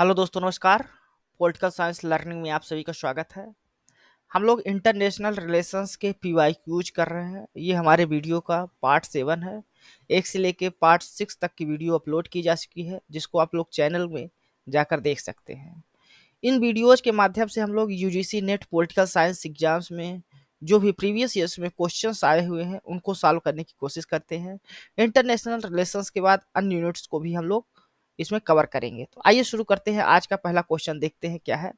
hello दोस्तों नमस्कार political science learning में आप सभी का स्वागत है हम लोग इंटरनेशनल रिलेशंस के पी वाई क्यूज कर रहे हैं ये हमारे वीडियो का पार्ट सेवन है एक से लेके पार्ट सिक्स तक की वीडियो अपलोड की जा चुकी है जिसको आप लोग चैनल में जाकर देख सकते हैं इन वीडियोज़ के माध्यम से हम लोग U NET political science exams में जो भी प्रीवियस ईयर्स में क्वेश्चन आए हुए हैं उनको सॉल्व करने की कोशिश करते हैं इंटरनेशनल रिलेशंस के बाद अन्य यूनिट्स को भी हम लोग इसमें कवर करेंगे तो आइए शुरू करते हैं आज का पहला क्वेश्चन देखते हैं क्या है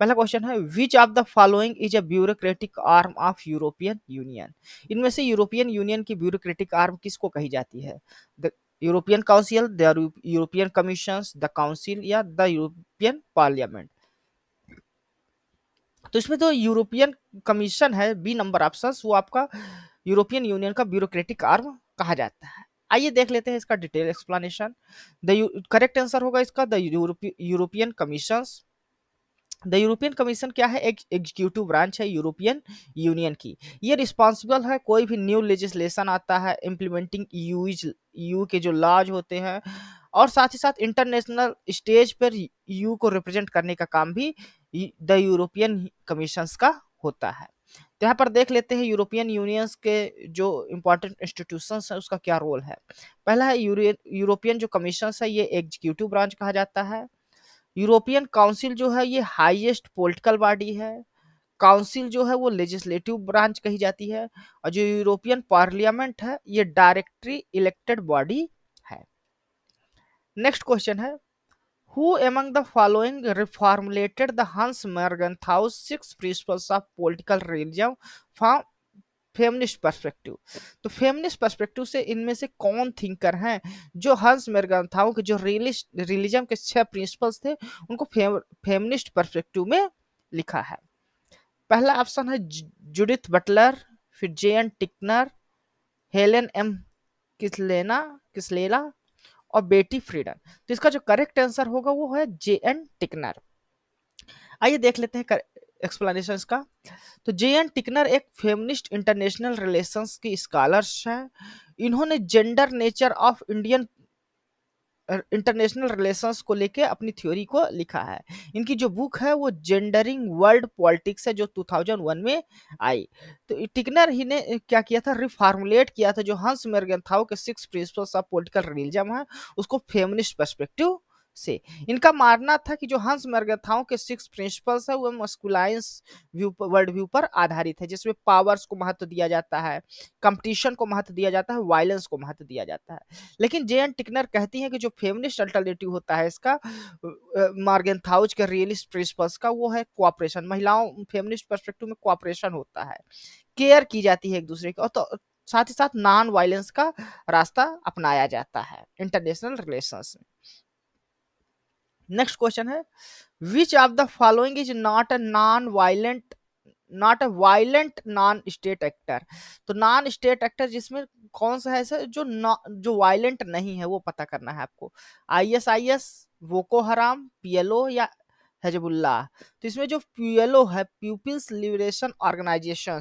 पहला क्वेश्चन है which of the following is a bureaucratic arm of European Union इनमें से यूरोपियन यूनियन की ब्यूरोक्रेटिक आर्म किसको कही जाती है the European council the European commission the council या द यूरोपियन पार्लियामेंट तो इसमें जो तो यूरोपियन कमीशन है बी नंबर ऑप्शन वो आपका यूरोपियन यूनियन का ब्यूरोक्रेटिक आर्म कहा जाता है आइए देख लेते हैं इसका detail explanation the correct answer होगा इसका the European commission the European commission क्या है एक एग्जीक्यूटिव ब्रांच है यूरोपियन यूनियन की ये रिस्पॉन्सिबल है कोई भी न्यू लेजिस्लेशन आता है इम्प्लीमेंटिंग यू यू के जो लॉज होते हैं और साथ ही साथ इंटरनेशनल स्टेज पर यू को रिप्रेजेंट करने का काम भी द यूरोपियन कमीशन का होता है तो यहाँ पर देख लेते हैं यूरोपियन यूनियंस के जो इम्पोर्टेंट इंस्टीट्यूशन है उसका क्या रोल है पहला है यूरोपियन जो कमीशन है ये एग्जीक्यूटिव ब्रांच कहा जाता है यूरोपियन काउंसिल जो है ये हाईएस्ट पॉलिटिकल बॉडी है काउंसिल जो है वो लेजिस्लेटिव ब्रांच कही जाती है और जो यूरोपियन पार्लियामेंट है ये डायरेक्टरी इलेक्टेड बॉडी है नेक्स्ट क्वेश्चन है Who among the following reformulated the Hans Morgenthau's six principles of political realism from feminist perspective तो फेमिनिस्ट पर्सपेक्टिव से इनमें से कौन थिंकर हैं जो हंस मेरगंथाओं के जो रिलिस्ट रिलीजम के छह प्रिंसिपल्स थे उनको फेम, फेमिनिस्ट पर्सपेक्टिव में लिखा है पहला ऑप्शन है जुडिथ बटलर फिर J Ann Tickner Helen M Kinsella Kinsella और बेटी फ्रीडन तो इसका जो करेक्ट आंसर होगा वो है जे एन टिकनर आइए देख लेते हैं एक्सप्लेनेशन का तो जे एन टिकनर एक फेमिनिस्ट इंटरनेशनल रिलेशंस की स्कॉलर्स हैं इन्होंने gender nature of Indian international relations को लेके अपनी थ्योरी को लिखा है इनकी जो बुक है वो जेंडरिंग वर्ल्ड पॉलिटिक्स है जो 2001 में आई तो टिकनर ही ने क्या किया था रिफार्मुलेट किया था जो हंस मेरगेंथाओ के six principles of political realism है उसको फेमिनिस्ट पर्सपेक्टिव से इनका मानना था कि जो हंस मर्गथाओं के सिक्स प्रिंसिपल्स है वह मस्कुलाइंस व्यू वर्ल्ड व्यू पर आधारित है जिसमें पावर्स को महत्व दिया जाता है कंपटीशन को महत्व दिया जाता है वायलेंस को महत्व दिया जाता है लेकिन जे एन टिकनर कहती है कि जो फेमिनिस्ट अल्टरनेटिव होता है इसका मार्गेंथाउज के रियलिस्ट प्रिंसिपल्स का वो है कोऑपरेशन महिलाओं फेमिनिस्ट परस्पेक्टिव में कोऑपरेशन होता है केयर की जाती है एक दूसरे की और तो साथ ही साथ नॉन वायलेंस का रास्ता अपनाया जाता है इंटरनेशनल रिलेशंस में नेक्स्ट क्वेश्चन है which of the following is not a non violent not a violent non state actor तो नॉन स्टेट एक्टर जिसमें कौन सा है सर जो ना जो वायलेंट नहीं है वो पता करना है आपको आई एस आई एस वोको हराम पीएलओ या हजबुल्ला तो इसमें जो पीएलओ है पीपल्स लिबरेशन ऑर्गेनाइजेशन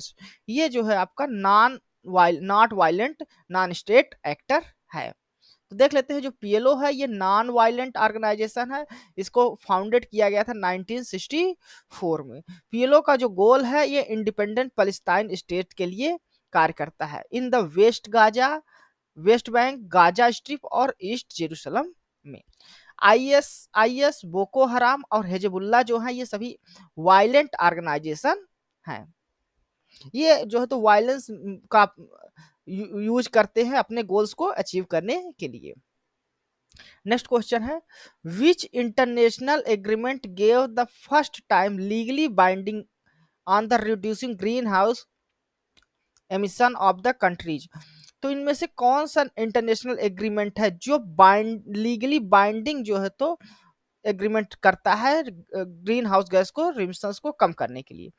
ये जो है आपका non while not violent non state actor है तो देख लेते हैं जो पीएलओ है ये नॉन वायलेंट ऑर्गेनाइजेशन है इसको फाउंडेड किया गया था 1964 में पीएलओ का जो गोल है ये इंडिपेंडेंट पलिस्ताइन स्टेट के लिए कार्य करता है in the West Gaza West Bank Gaza Strip और ईस्ट जेरूसलम में आईएस आईएस बोको हराम और हेजबुल्ला जो है ये सभी वायलेंट ऑर्गेनाइजेशन है ये जो है तो वायलेंस का यूज करते हैं अपने गोल्स को अचीव करने के लिए नेक्स्ट क्वेश्चन है which international agreement gave the first time legally binding on the reducing green house emission of the countries तो इनमें से कौन सा इंटरनेशनल एग्रीमेंट है जो बाइंड लीगली बाइंडिंग जो है तो एग्रीमेंट करता है ग्रीन हाउस गैस को रिमिशंस को कम करने के लिए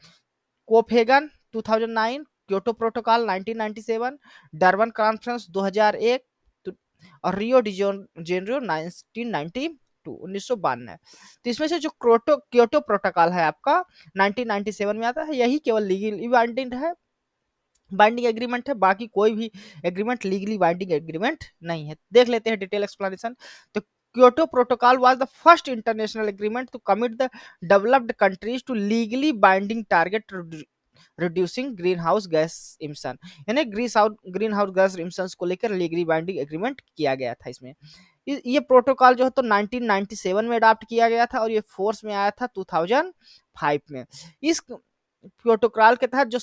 Copenhagen 2009 Kyoto protocol 1997 Durban conference 2001 तो, और रियो डिजेनरो 1992 उन्नीस तो इसमें से जो क्रोटो क्योटो प्रोटोकॉल है आपका 1997 में आता है यही केवल लीगल बाइंडिंग है बाइंडिंग एग्रीमेंट है बाकी कोई भी एग्रीमेंट लीगली बाइंडिंग एग्रीमेंट नहीं है देख लेते हैं डिटेल एक्सप्लेनेशन तो Kyoto protocol was the first international agreement to commit the developed countries to legally binding target reducing green house gas emission यानी green green house gas emission को लेकर legally binding agreement किया गया था इसमें ये protocol जो है तो 1997 में अडाप्ट किया गया था और ये फोर्स में आया था 2005 में इस प्रोटोकॉल के तहत जो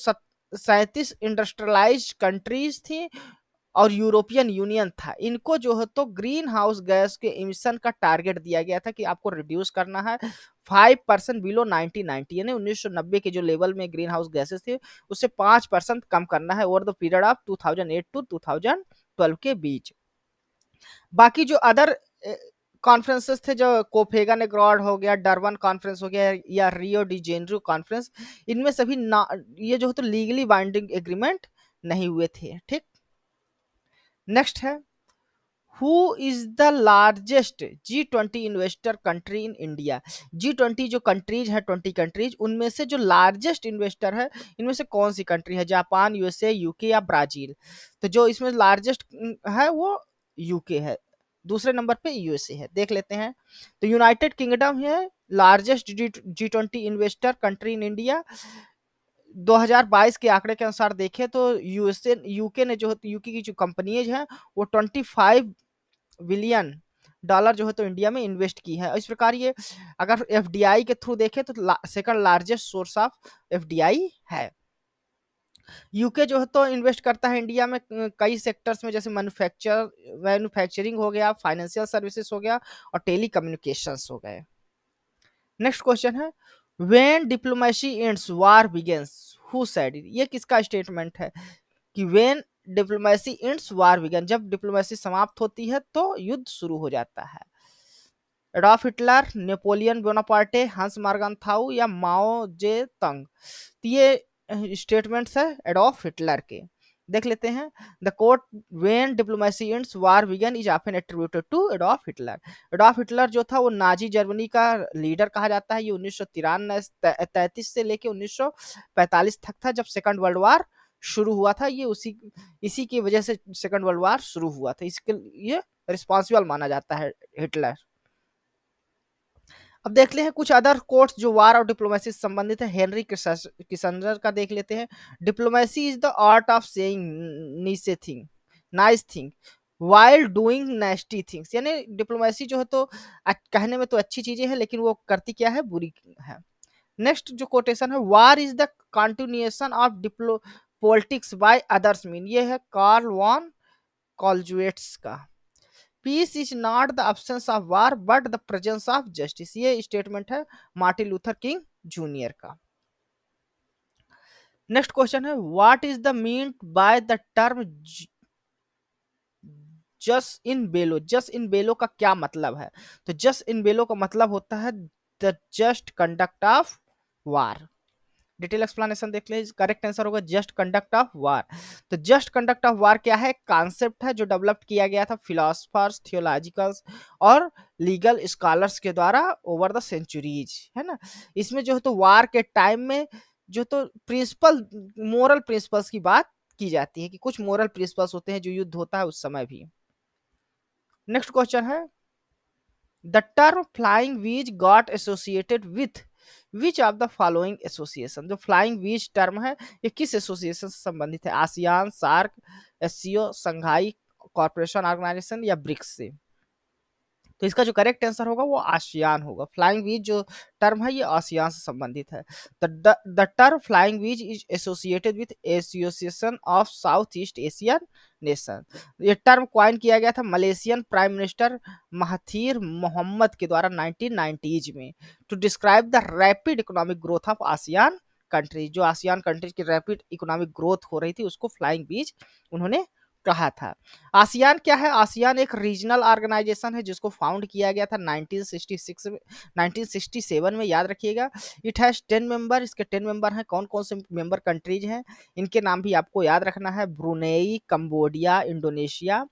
सैंतीस इंडस्ट्रियलाइज कंट्रीज थी और यूरोपियन यूनियन था इनको जो है तो ग्रीन हाउस गैस के इमिशन का टारगेट दिया गया था कि आपको रिड्यूस करना है five percent below nineteen ninety यानी उन्नीस सौ नब्बे के जो लेवल में ग्रीन हाउस गैसेस थे उससे पाँच परसेंट कम करना है over the period of two thousand eight to two thousand twelve के बीच बाकी जो अदर कॉन्फ्रेंसेस थे जो कोफेगा एग्रॉड हो गया डरवन कॉन्फ्रेंस हो गया या रियो जेनरू कॉन्फ्रेंस इनमें सभी ना ये जो है तो लीगली बाइंडिंग एग्रीमेंट नहीं हुए थे ठीक नेक्स्ट है who is the largest G twenty investor country in India G twenty जो कंट्रीज है ट्वेंटी कंट्रीज उनमें से जो लार्जेस्ट इन्वेस्टर है इनमें से कौन सी कंट्री है जापान यूएसए यूके या ब्राजील तो जो इसमें लार्जेस्ट है वो यूके है दूसरे नंबर पे यूएसए है देख लेते हैं तो यूनाइटेड किंगडम है largest G twenty investor country in India 2022 के आंकड़े के अनुसार देखें तो यूएसए यूके ने जो है यूके की जो कंपनीज हैं वो 25 बिलियन डॉलर जो है तो इंडिया में इन्वेस्ट की है इस प्रकार ये अगर एफ के थ्रू देखें तो second largest source of F है यूके जो है तो इन्वेस्ट करता है इंडिया में कई सेक्टर्स में जैसे मैन्युफैक्चर मैन्युफैक्चरिंग हो गया फाइनेंशियल सर्विसेज हो गया और टेली हो गए नेक्स्ट क्वेश्चन है when diplomacy ends war begins who said ये किसका स्टेटमेंट है कि when diplomacy ends war begin जब डिप्लोमेसी समाप्त होती है तो युद्ध शुरू हो जाता है Adolf Hitler Napoleon Bonaparte Hans Morgenthau या माओ जे तंग ये स्टेटमेंट्स है एडॉफ हिटलर के देख लेते हैं the quote when diplomacy in war विगन is often attributed to Adolf Hitler Adolf Hitler जो था वो नाजी जर्मनी का लीडर कहा जाता है ये उन्नीस तैतीस से लेके 1945 तक था जब सेकंड वर्ल्ड वार शुरू हुआ था ये उसी इसी की वजह से सेकंड वर्ल्ड वार शुरू हुआ था इसके लिए रिस्पॉन्सिबल माना जाता है हिटलर अब देख ले हैं कुछ अदर कोर्ट्स जो वार और डिप्लोमेसी से संबंधित है हेनरी किसनर का देख लेते हैं diplomacy is the art of saying nice thing nice thing while doing nasty things यानी डिप्लोमेसी जो है तो कहने में तो अच्छी चीजें हैं लेकिन वो करती क्या है बुरी है नेक्स्ट जो कोटेशन है war is the continuation of diplo politics by others mean ये है कार्ल वॉन कॉलजुएट्स का peace is not the absence of war but the presence of justice ये स्टेटमेंट है मार्टिन लूथर किंग जूनियर का next question है what is the mean by the term jus in बेलो जस in बेलो का क्या मतलब है तो जस इन बेलो का मतलब होता है the just conduct of war detail explanation देख लीजिए करेक्ट आंसर होगा जस्ट कंडक्ट ऑफ वार तो जस्ट कंडक्ट ऑफ वार क्या है कॉन्सेप्ट है जो डेवलप किया गया था फिलोसफर्स थियोलॉजिकल्स और लीगल स्कॉलर्स के द्वारा ओवर द सेंचुरीज है ना इसमें जो है तो वार के टाइम में जो तो प्रिंसिपल मोरल प्रिंसिपल्स की बात की जाती है कि कुछ मोरल प्रिंसिपल्स होते हैं जो युद्ध होता है उस समय भी नेक्स्ट क्वेश्चन है the term flying geese got associated with which of the following association जो फ्लाइंग विच टर्म है ये किस एसोसिएशन से संबंधित है ASEAN SAARC S Shanghai corporation organisation या ब्रिक्स से तो इसका जो करेक्ट आंसर होगा वो आशियान होगा फ्लाइंग वीज जो टर्म है ये आशियान से संबंधित है the term flying geese is associated with association of South East Asian nation ये टर्म क्वाइन किया गया था Malaysian prime minister Mahathir Mohamad के द्वारा नाइनटीन में to describe the rapid economic growth of ASEAN countries जो आसियान कंट्रीज की rapid economic growth हो रही थी उसको फ्लाइंग बीज उन्होंने कहा था आसियान क्या है आसियान एक रीजनल ऑर्गेनाइजेशन है जिसको फाउंड किया गया था 1966 में 1967 में याद रखिएगा इट हैज टेन मेंबर इसके टेन मेंबर हैं कौन कौन से मेंबर कंट्रीज हैं इनके नाम भी आपको याद रखना है Brunei Cambodia Indonesia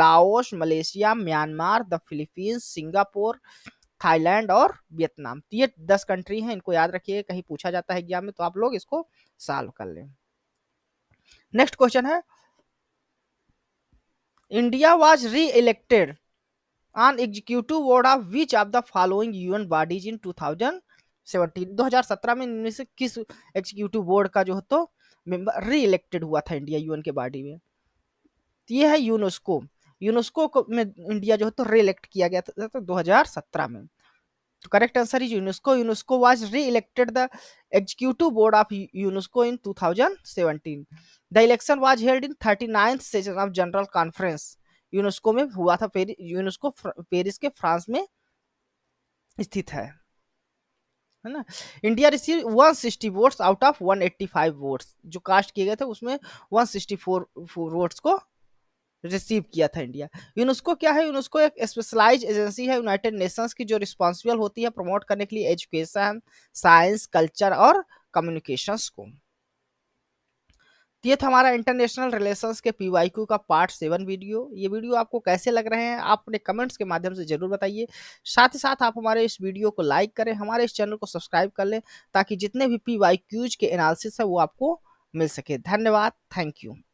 Laos Malaysia Myanmar the Philippines Singapore Thailand और वियतनाम तो ये दस कंट्री हैं इनको याद रखिएगा कहीं पूछा जाता है एग्जाम में तो आप लोग इसको सॉल्व कर लें नेक्स्ट क्वेश्चन है India was reelected on executive was of which of the following U N bodies in two thousand seventeen दो हजार सत्रह में इनमें से किस एग्जीक्यूटिव बोर्ड का जो तो मेम्बर री इलेक्टेड हुआ था इंडिया यू एन के बॉडी में तो ये है यूनेस्को यूनेस्को को में इंडिया जो है तो री इलेक्ट किया गया था दो हजार सत्रह में तो correct answer is UNESCO UNESCO was reelected the executive board of UNESCO in 2017 the election was held in 39th session of general conference UNESCO में हुआ था यूनेस्को पेरिस के फ्रांस में स्थित है है ना India receive 160 votes out of 185 votes जो कास्ट किए गए थे उसमें 164 वोट्स को रिसीव किया था इंडिया यूनेस्को क्या है यूनेस्को एक स्पेशलाइज एजेंसी है यूनाइटेड नेशंस की जो रिस्पॉन्सिबल होती है प्रमोट करने के लिए एजुकेशन साइंस कल्चर और कम्युनिकेशंस को ये था हमारा इंटरनेशनल रिलेशंस के पी का पार्ट सेवन वीडियो ये वीडियो आपको कैसे लग रहे हैं आप अपने कमेंट्स के माध्यम से जरूर बताइए साथ ही साथ आप हमारे इस वीडियो को लाइक करें हमारे इस चैनल को सब्सक्राइब कर लें ताकि जितने भी पी के एनालिसिस है वो आपको मिल सके धन्यवाद थैंक यू